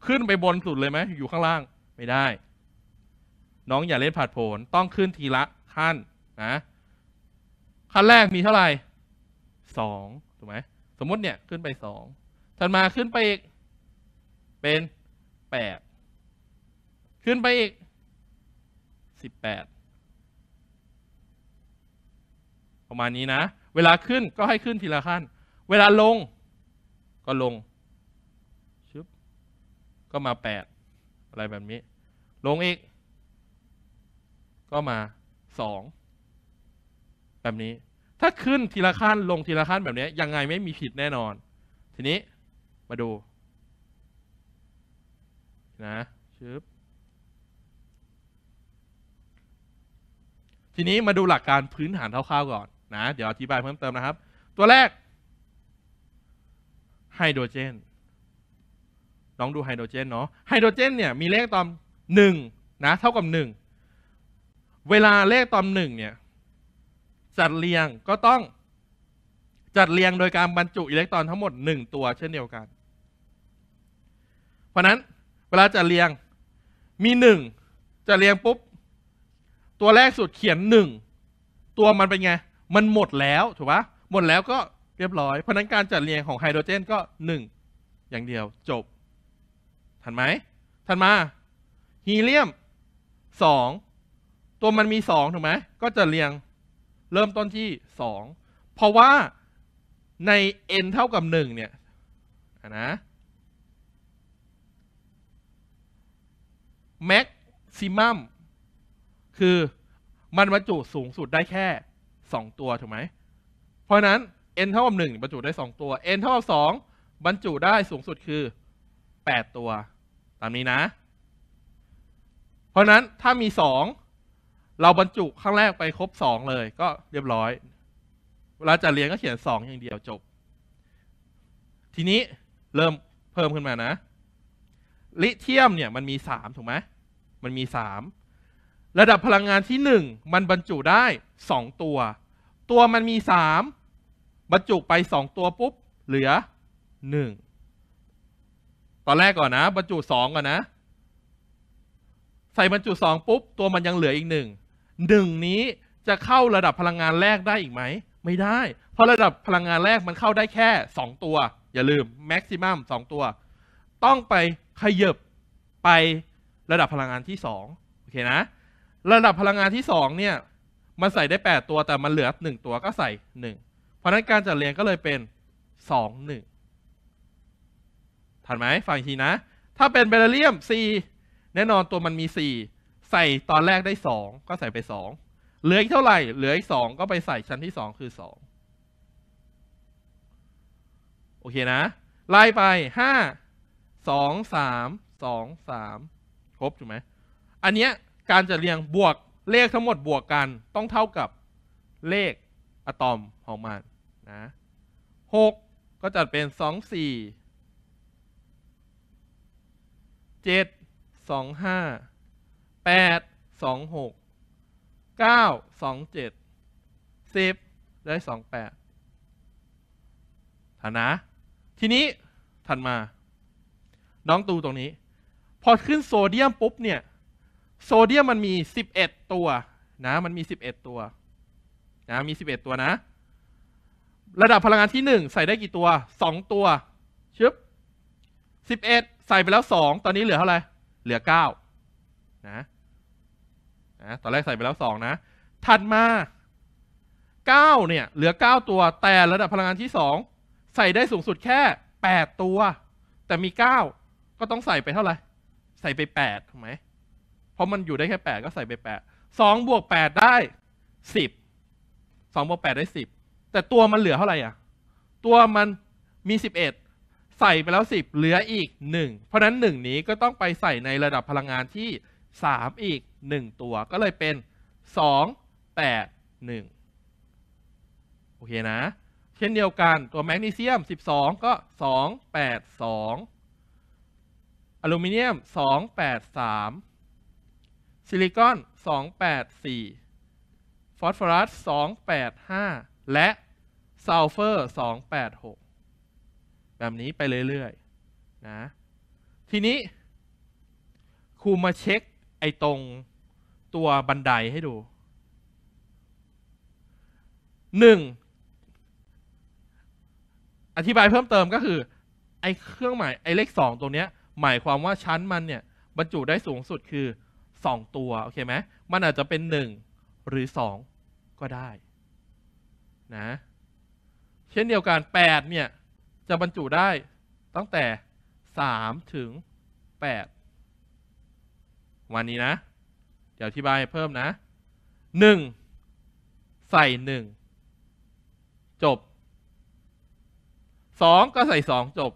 ขึ้นไปบนสุดเลยไหม อยู่ข้างล่างไม่ได้ น้องอย่าเล่นผัดโผนต้องขึ้นทีละขั้นนะ ขั้นแรกมีเท่าไหร่สองถูกไหมสมมติเนี่ยขึ้นไปสองถัดมาขึ้นไปอีก เป็นแปดขึ้นไปอีกสิบแปดประมาณนี้นะ เวลาขึ้นก็ให้ขึ้นทีละขั้น เวลาลงก็ลงชึบก็มาแปดอะไรแบบนี้ ลงอีกก็มาสองแบบนี้ ถ้าขึ้นทีละขั้นลงทีละขั้นแบบนี้ ยังไงไม่มีผิดแน่นอน ทีนี้มาดูนะ ชึบ ทีนี้มาดูหลักการพื้นฐานคร่าวๆก่อนนะ เดี๋ยวอธิบายเพิ่มเติมนะครับ ตัวแรก ไฮโดรเจน ลองดูไฮโดรเจนเนาะ ไฮโดรเจนเนี่ยมีเลขตอมหนึ่งนะ เท่ากับหนึ่งเวลาเลขตอมหนึ่งเนี่ย จัดเรียงก็ต้องจัดเรียงโดยการบรรจุอิเล็กตรอนทั้งหมดหนึ่งตัวเช่นเดียวกัน เพราะนั้นเวลาจะเรียงมีหนึ่งจะเรียงปุ๊บ ตัวแรกสุดเขียนหนึ่งตัวมันเป็นไง มันหมดแล้วถูกปะหมดแล้วก็เรียบร้อยเพราะนั้นการจัดเรียงของไฮโดรเจนก็หนึ่งอย่างเดียวจบ ทันไหมทันมา ฮีเลียมสองตัวมันมีสองถูกไหมก็จะเรียงเริ่มต้นที่สองเพราะว่าใน n เท่ากับหนึ่งเนี่ยนะแม็กซิมัมคือมันบรรจุสูงสุดได้แค่สองตัวถูกไหม เพราะนั้น n เท่ากับงบรรจุได้สองตัว n เท่ากับงบรรจุได้สูงสุดคือแปดตัว ตามนี้นะ เพราะนั้นถ้ามีสองเราบรรจุข้างแรกไปครบสองเลยก็เรียบร้อย เวลาจะเรียงก็เขียนสองอย่างเดียวจบ ทีนี้เริ่มเพิ่มขึ้นมานะลิเทียมเนี่ยมันมีสามถูกไหมมันมีสามระดับพลังงานที่หนึ่งมันบรรจุได้สองตัว ตัวมันมีสามบรรจุไปสองตัวปุ๊บ เหลือหนึ่งตอนแรกก่อนนะ บรรจุสองก่อนนะ ใส่บรรจุสองปุ๊บตัวมันยังเหลืออีกหนึ่งหนึ่งนี้จะเข้าระดับพลังงานแรกได้อีกไหม ไม่ได้ เพราะระดับพลังงานแรกมันเข้าได้แค่สองตัว อย่าลืมแม็กซิมัมสองตัวต้องไปขยับไประดับพลังงานที่สองโอเคนะระดับพลังงานที่สองเนี่ย มันใส่ได้ 8 ตัวแต่มันเหลือ 1 ตัวก็ใส่ 1 เพราะนั้นการจัดเรียงก็เลยเป็น 2 1ทันไหมฟังทีนะ ถ้าเป็นเบลเลียม C แน่นอนตัวมันมี 4 ใส่ตอนแรกได้ 2 ก็ใส่ไป 2 เหลืออีกเท่าไหร่ เหลืออีก 2 ก็ไปใส่ชั้นที่ 2 คือ 2โอเคนะไล่ไป5สองสามสองสามครบถูกไหมอันเนี้ยการจะเรียงบวกเลขทั้งหมดบวกกันต้องเท่ากับเลขอะตอมของมันนะหกก็จัดเป็นสองสี่เจ็ดสองห้าแปดสองหกเก้าสองเจ็ดสิบได้สองแปดฐานะ ทีนี้ถัดมาน้องตูตรงนี้พอขึ้นโซเดียมปุ๊บเนี่ยโซเดียมมันมีสิบเอ็ดตัวนะมันมีสิบเอ็ดตัวนะมีสิบเอ็ดตัวนะ ระดับพลังงานที่หนึ่งใส่ได้กี่ตัวสองตัวชึบสิบเอ็ดใส่ไปแล้วสองตอนนี้เหลือเท่าไหร่เหลือเก้านะนะตอนแรกใส่ไปแล้วสองนะถัดมาเก้าเนี่ยเหลือเก้าตัวแต่ระดับพลังงานที่สองใส่ได้สูงสุดแค่แปดตัวแต่มีเก้าก็ต้องใส่ไปเท่าไหร่ใส่ไปแปดถูกไหมเพราะมันอยู่ได้แค่แปดก็ใส่ไปแปดสองบวกแปดได้สิบสองบวกแปดได้สิบแต่ตัวมันเหลือเท่าไหร่อ่ะตัวมันมีสิบเอ็ดใส่ไปแล้วสิบเหลืออีกหนึ่งเพราะนั้นหนึ่งนี้ก็ต้องไปใส่ในระดับพลังงานที่สามอีกหนึ่งตัวก็เลยเป็นสองแปดหนึ่งโอเคนะ เช่นเดียวกันตัวแมกนีเซียมสสิบองก็สองแปดสองอลูมิเนียม 283 ซิลิคอน 284 ฟอสฟอรัส 285 และซัลเฟอร์ 286 แบบนี้ไปเรื่อยๆ นะ ทีนี้ครูมาเช็คไอ้ตรงตัวบันไดให้ดู 1. อธิบายเพิ่มเติมก็คือ ไอ้เครื่องหมายไอ้เลข 2 ตรงเนี้ยหมายความว่าชั้นมันเนี่ย บรรจุได้สูงสุดคือ 2 ตัว โอเคไหมมันอาจจะเป็น 1 หรือ 2 ก็ได้ นะ เช่นเดียวกัน 8 เนี่ย จะบรรจุได้ตั้งแต่ 3 ถึง 8 วันนี้นะ เดี๋ยวอธิบายเพิ่มนะ 1 ใส่ 1 จบ 2 ก็ใส่ 2 จบ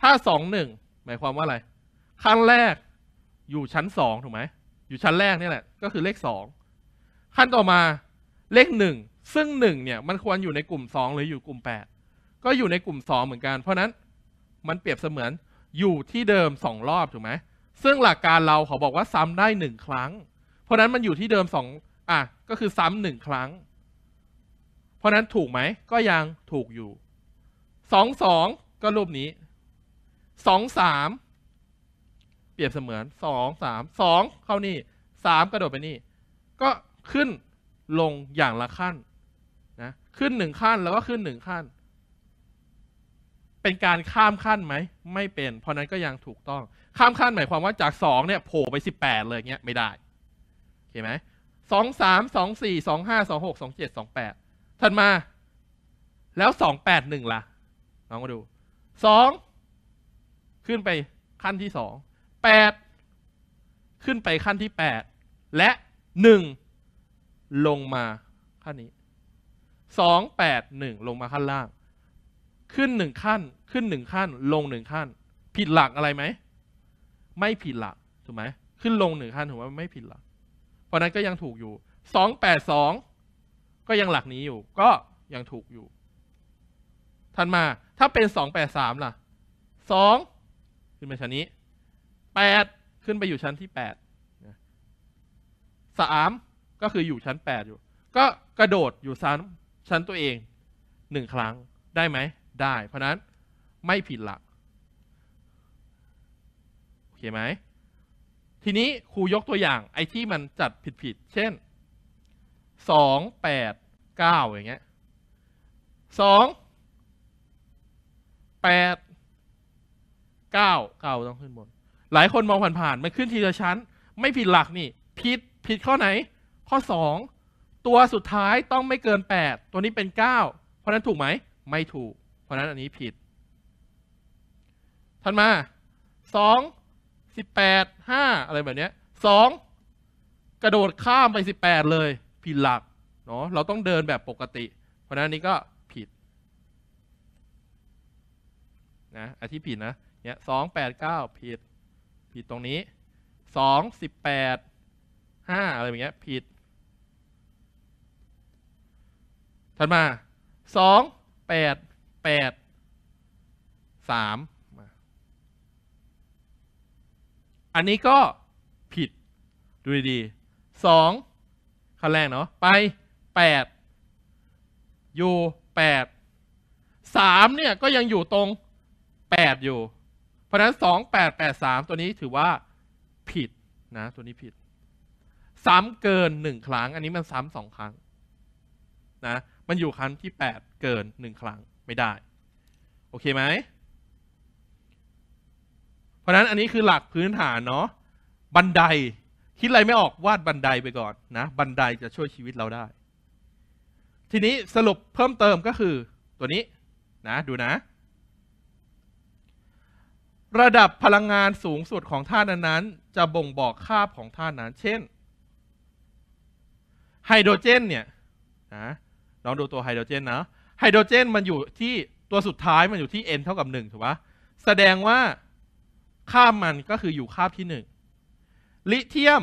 ถ้า 2 1หมายความว่าอะไร ขั้นแรกอยู่ชั้นสองถูกไหมอยู่ชั้นแรกนี่แหละก็คือเลขสองขั้นต่อมาเลขหนึ่งซึ่งหนึ่งเนี่ยมันควรอยู่ในกลุ่มสองหรืออยู่กลุ่มแปดก็อยู่ในกลุ่มสองเหมือนกัน เพราะนั้นมันเปรียบเสมือนอยู่ที่เดิมสองรอบถูกไหมซึ่งหลักการเราเขาบอกว่าซ้ำได้หนึ่งครั้ง เพราะนั้นมันอยู่ที่เดิมสองอ่ะก็คือซ้ำหนึ่งครั้ง เพราะนั้นถูกไหมก็ยังถูกอยู่สองสองก็รูปนี้สองสามเปรียบเสมือนสองสามสองเข้านี่สามกระโดดไปนี่ ก็ขึ้นลงอย่างละขั้นนะขึ้นหนึ่งขั้นแล้วก็ขึ้นหนึ่งขั้น เป็นการข้ามขั้นไหม ไม่เป็น เพราะนั้นก็ยังถูกต้องข้ามขั้นหมายความว่าจากสองเนี่ยโผล่ไปสิบแปดเลยเงี้ย ไม่ได้เห็นไหมสองสามสองสี่สองห้าสองหกสองเจ็ดสองแปดถัดมา แล้วสองแปดหนึ่งล่ะลองมาดูสองขึ้นไปขั้นที่สองแปดขึ้นไปขั้นที่แปดและหนึ่ง ลงมาขั้นนี้สองแปดหนึ่งลงมาขั้นล่าง ขึ้นหนึ่งขั้น ขึ้นหนึ่งขั้น ลงหนึ่งขั้น ผิดหลักอะไรไหมไม่ผิดหลักถูกไหมขึ้นลงหนึ่งขั้นถือว่าไม่ผิดหลัก เพราะนั้นก็ยังถูกอยู่สองแปดสองก็ยังหลักนี้อยู่ ก็ยังถูกอยู่ทันมา ถ้าเป็นสองแปดสามล่ะสองขึ้นไปชั้นนี้แปดขึ้นไปอยู่ชั้นที่แปดสามก็คืออยู่ชั้นแปดอยู่ ก็กระโดดอยู่ชั้น ชั้นตัวเองหนึ่งครั้ง ได้ไหม ได้ เพราะนั้นไม่ผิดหลัก โอเคไหม ทีนี้ครูยกตัวอย่างไอ้ที่มันจัดผิดๆ เช่นสองแปดเก้าอย่างเงี้ยสองแปดเก้าเก้าต้องขึ้นบน หลายคนมองผ่านๆ มันขึ้นทีละชั้น ไม่ผิดหลักนี่ ผิด ผิดข้อไหน ข้อสองตัวสุดท้ายต้องไม่เกินแปดตัวนี้เป็นเก้าเพราะนั้นถูกไหมไม่ถูก เพราะนั้นอันนี้ผิดทันมาสองสิบแปดห้าอะไรแบบเนี้ยสองกระโดดข้ามไปสิบแปดเลย ผิดหลัก เนาะเราต้องเดินแบบปกติ เพราะนั้นนี้ก็ผิด นะอันที่ผิดนะนี่ยสองแปดเก้าผิด ผิดตรงนี้สองสิบแปดห้าอะไรอย่างเงี้ยผิด ถัดมาสองแปดแปดสามอันนี้ก็ผิดดูดีสองขั้นแรกเนาะไปแปดอยู่แปดสามเนี่ยก็ยังอยู่ตรงแปดอยู่ราะฉะนั้น2883 ตัวนี้ถือว่าผิดนะ ตัวนี้ผิด ซ้ำเกินหนึ่งครั้ง อันนี้มันซ้ำสองครั้ง นะ มันอยู่ครั้งที่ 8 เกินหนึ่งครั้งไม่ได้ โอเคไหม เพราะนั้นอันนี้คือหลักพื้นฐานเนาะ บันได คิดอะไรไม่ออกวาดบันไดไปก่อนนะ บันไดจะช่วยชีวิตเราได้ ทีนี้สรุปเพิ่มเติมก็คือตัวนี้นะ ดูนะระดับพลังงานสูงสุดของธาตุนั้นๆ จะบ่งบอกค่าของธาตุนั้น เช่น ไฮโดรเจนเนี่ยนะลองดูตัวไฮโดรเจนนะ ไฮโดรเจนมันอยู่ที่ตัวสุดท้ายมันอยู่ที่ n เท่ากับ1ถูกปะแสดงว่าค่ามันก็คืออยู่ค่าที่ 1 ลิเทียม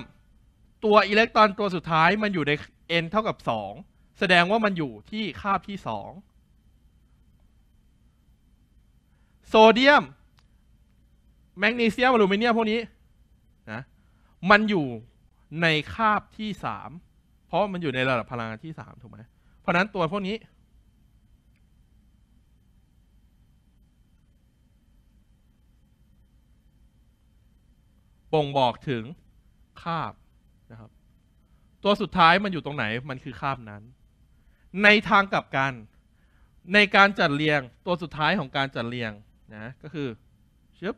ตัวอิเล็กตรอนตัวสุดท้ายมันอยู่ใน n เท่ากับ2แสดงว่ามันอยู่ที่ค่าที่2โซเดียมแมกนีเซียมอลูมิเนียมพวกนี้นะ มันอยู่ในคาบที่สาม เพราะมันอยู่ในระดับพลังงานที่สามถูกไหม เพราะนั้นตัวพวกนี้บ่งบอกถึงคาบนะครับ ตัวสุดท้ายมันอยู่ตรงไหนมันคือคาบนั้น ในทางกลับกัน ในการจัดเรียงตัวสุดท้ายของการจัดเรียงนะก็คือชึบ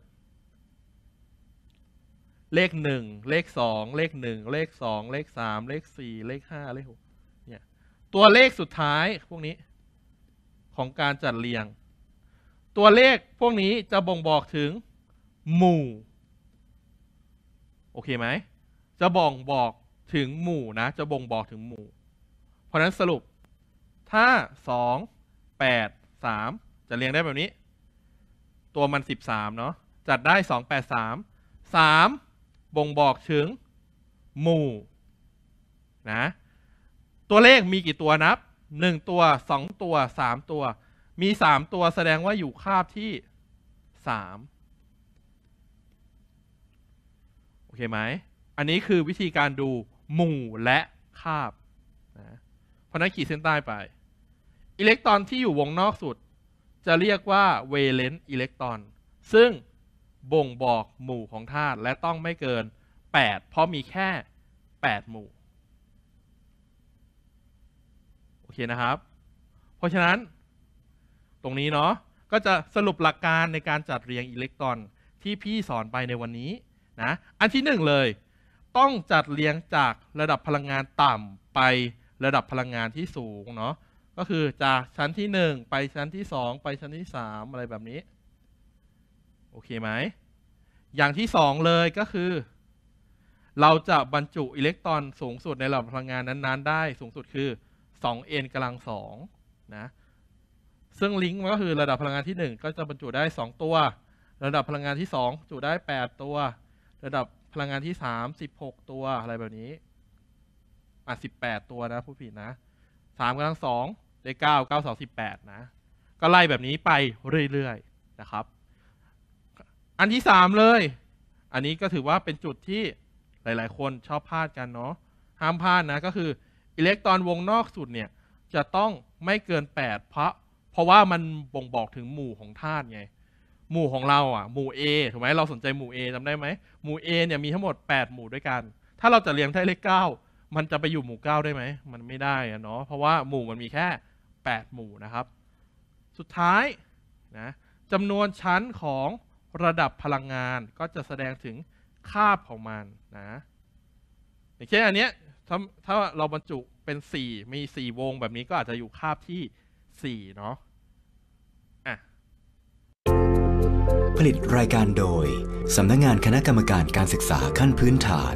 เลขหนึ่งเลขสอง เลขหนึ่งเลขสองเลขสามเลขสี่เลขห้าเลขหกเนี่ยตัวเลขสุดท้ายพวกนี้ ของการจัดเรียง ตัวเลขพวกนี้จะบ่งบอกถึงหมู่ โอเคไหม จะบ่งบอกถึงหมู่นะจะบ่งบอกถึงหมู่ เพราะนั้นสรุปถ้าสองแปดสามจะเรียงได้แบบนี้ ตัวมันสิบสามเนาะจัดได้สองแปดสามสามบ่งบอกถึงหมู่นะตัวเลขมีกี่ตัวนับ 1 ตัว 2 ตัว 3 ตัว มี 3 ตัวแสดงว่าอยู่คาบที่3โอเคไหมอันนี้คือวิธีการดูหมู่และคาบนะเพราะนั้นขีดเส้นใต้ไป อิเล็กตรอนที่อยู่วงนอกสุดจะเรียกว่าเวเลนต์อิเล็กตรอนซึ่งบ่งบอกหมู่ของธาตุและต้องไม่เกิน 8 เพราะมีแค่ 8 หมู่ โอเคนะครับ เพราะฉะนั้น ตรงนี้เนาะก็จะสรุปหลักการในการจัดเรียงอิเล็กตรอนที่พี่สอนไปในวันนี้นะอันที่หนึ่งเลยต้องจัดเรียงจากระดับพลังงานต่ำไประดับพลังงานที่สูงเนาะก็คือจากชั้นที่ 1 ไปชั้นที่ 2 ไปชั้นที่ 3 อะไรแบบนี้โอเคไหม อย่างที่สองเลยก็คือเราจะบรรจุอิเล็กตรอนสูงสุดในหลอดพลังงานนั้น ๆ ได้สูงสุดคือ 2n กำลัง2นะ ซึ่งลิงก์มันก็คือระดับพลังงานที่ 1 ก็จะบรรจุได้ 2 ตัว ระดับพลังงานที่ 2 จุได้ 8 ตัว ระดับพลังงานที่3 16 ตัวอะไรแบบนี้อ่ะ18ตัวนะผู้ผิดนะ3กำลัง2ได้9 9 2 18นะ ก็ไล่แบบนี้ไปเรื่อยๆนะครับอันที่สามเลย อันนี้ก็ถือว่าเป็นจุดที่หลาย ๆ คนชอบพลาดกันเนาะ ห้ามพลาดนะ ก็คือ อิเล็กตรอนวงนอกสุดเนี่ยจะต้องไม่เกิน 8 เพราะ เพราะว่ามันบ่งบอกถึงหมู่ของธาตุไง หมู่ของเราอ่ะ หมู่ A ถูกไหมเราสนใจหมู่ A จำได้ไหมหมู่ A เนี่ยมีทั้งหมด 8 หมู่ด้วยกัน ถ้าเราจะเรียงได้เลข 9 มันจะไปอยู่หมู่ 9 ได้ไหม มันไม่ได้อะเนาะ เพราะว่าหมู่มันมีแค่ 8 หมู่นะครับ สุดท้ายนะจำนวนชั้นของระดับพลังงานก็จะแสดงถึงค่าของมันนะอย่างเช่นอันเนี้ยถ้าถ้าเราบรรจุเป็น 4 มี 4 วงแบบนี้ก็อาจจะอยู่คาบที่4เนาะะผลิตรายการโดยสำนักงงานคณะกรรมการการศึกษาขั้นพื้นฐาน